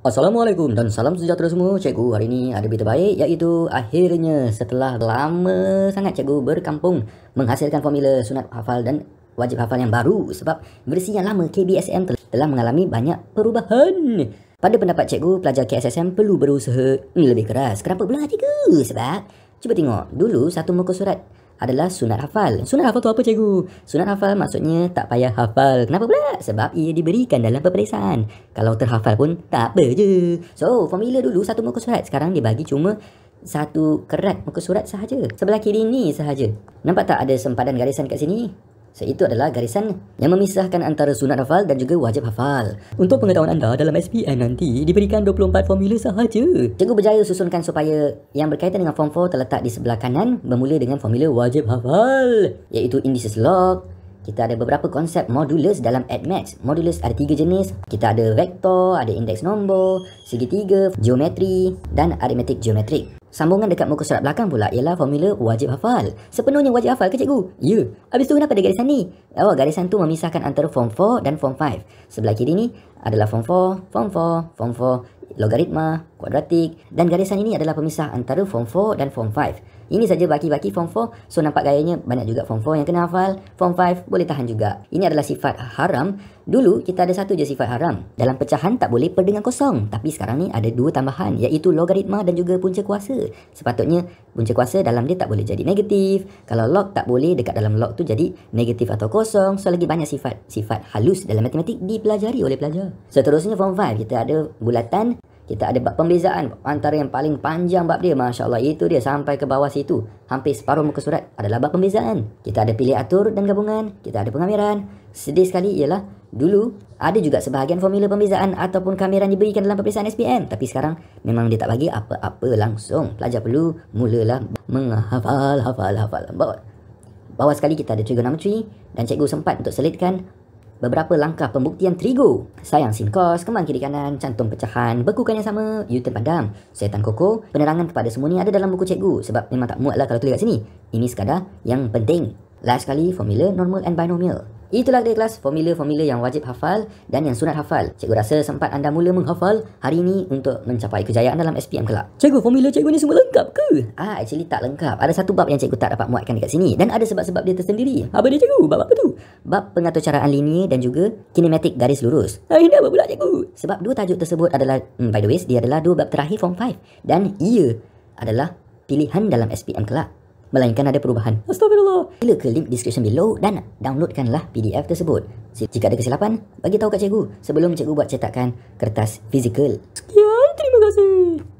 Assalamualaikum dan salam sejahtera semua cikgu Hari ini ada berita baik iaitu akhirnya setelah lama sangat cikgu berkampung Menghasilkan formula sunat hafal dan wajib hafal yang baru Sebab versi yang lama KBSM telah mengalami banyak perubahan Pada pendapat cikgu pelajar KSSM perlu berusaha lebih keras Kenapa pula cikgu? Sebab cuba tengok dulu satu muka surat adalah sunat hafal. Sunat hafal tu apa cikgu? Sunat hafal maksudnya tak payah hafal. Kenapa pula? Sebab ia diberikan dalam peperiksaan. Kalau terhafal pun tak apa je. So, formula dulu satu muka surat. Sekarang dia bagi cuma satu kerat muka surat sahaja. Sebelah kiri ni sahaja. Nampak tak ada sempadan garisan kat sini? So, itu adalah garisan yang memisahkan antara sunat hafal dan juga wajib hafal. Untuk pengetahuan anda, dalam SPM nanti diberikan 24 formula sahaja. Cikgu berjaya susunkan supaya yang berkaitan dengan form 4 terletak di sebelah kanan bermula dengan formula wajib hafal. Iaitu indices log. Kita ada beberapa konsep modulus dalam AdMax. Modulus ada tiga jenis. Kita ada vektor, ada indeks nombor, segitiga, geometri dan aritmetik geometrik. Sambungan dekat muka surat belakang pula ialah formula wajib hafal. Sepenuhnya wajib hafal ke cikgu? Ya. Yeah. Habis tu kenapa ada garisan ni? Oh, garisan tu memisahkan antara form 4 dan form 5. Sebelah kiri ni adalah form 4, form 4, form 4, logaritma, kuadratik. Dan garisan ini adalah pemisah antara form 4 dan form 5. Ini saja baki-baki form 4. So nampak gayanya banyak juga form 4 yang kena hafal. Form 5 boleh tahan juga. Ini adalah sifat haram. Dulu kita ada satu je sifat haram. Dalam pecahan tak boleh per dengan kosong. Tapi sekarang ni ada dua tambahan iaitu logaritma dan juga punca kuasa. Sepatutnya punca kuasa dalam dia tak boleh jadi negatif. Kalau log tak boleh dekat dalam log tu jadi negatif atau kosong. So lagi banyak sifat sifat halus dalam matematik dipelajari oleh pelajar. Seterusnya form 5 kita ada bulatan kita ada bab pembezaan antara yang paling panjang bab dia Masya Allah itu dia sampai ke bawah situ hampir separuh muka surat adalah bab pembezaan kita ada pilih atur dan gabungan kita ada pengamiran sedih sekali ialah dulu ada juga sebahagian formula pembezaan ataupun kamiran diberikan dalam peperiksaan SPM tapi sekarang memang dia tak bagi apa-apa langsung pelajar perlu mulalah menghafal hafal hafal bawah sekali kita ada trigonometri dan cikgu sempat untuk selitkan beberapa langkah pembuktian trigo. Sayang sinkos, kembang kiri kanan, cantum pecahan, bekukan yang sama, U-turn padam, setan koko, penerangan kepada semua ni ada dalam buku cikgu sebab memang tak muat lah kalau tulis kat sini. Ini sekadar yang penting. Last kali, formula normal and binomial. Itulah dari kelas formula-formula yang wajib hafal dan yang sunat hafal. Cikgu rasa sempat anda mula menghafal hari ini untuk mencapai kejayaan dalam SPM kelak. Cikgu, formula cikgu ni semua lengkap ke? Ah, actually tak lengkap. Ada satu bab yang cikgu tak dapat muatkan dekat sini. Dan ada sebab-sebab dia tersendiri. Apa dia cikgu? Bab apa tu? Bab pengaturcaraan linear dan juga kinematik garis lurus. Ah, ini apa pula cikgu? Sebab dua tajuk tersebut adalah, hmm, by the way, dia adalah dua bab terakhir form 5. Dan ia adalah pilihan dalam SPM kelak. Melainkan ada perubahan. Astagfirullah. Klik ke link description below dan downloadkanlah PDF tersebut. Jika ada kesilapan, bagi tahu kat cikgu sebelum cikgu buat cetakan kertas fizikal. Sekian, terima kasih.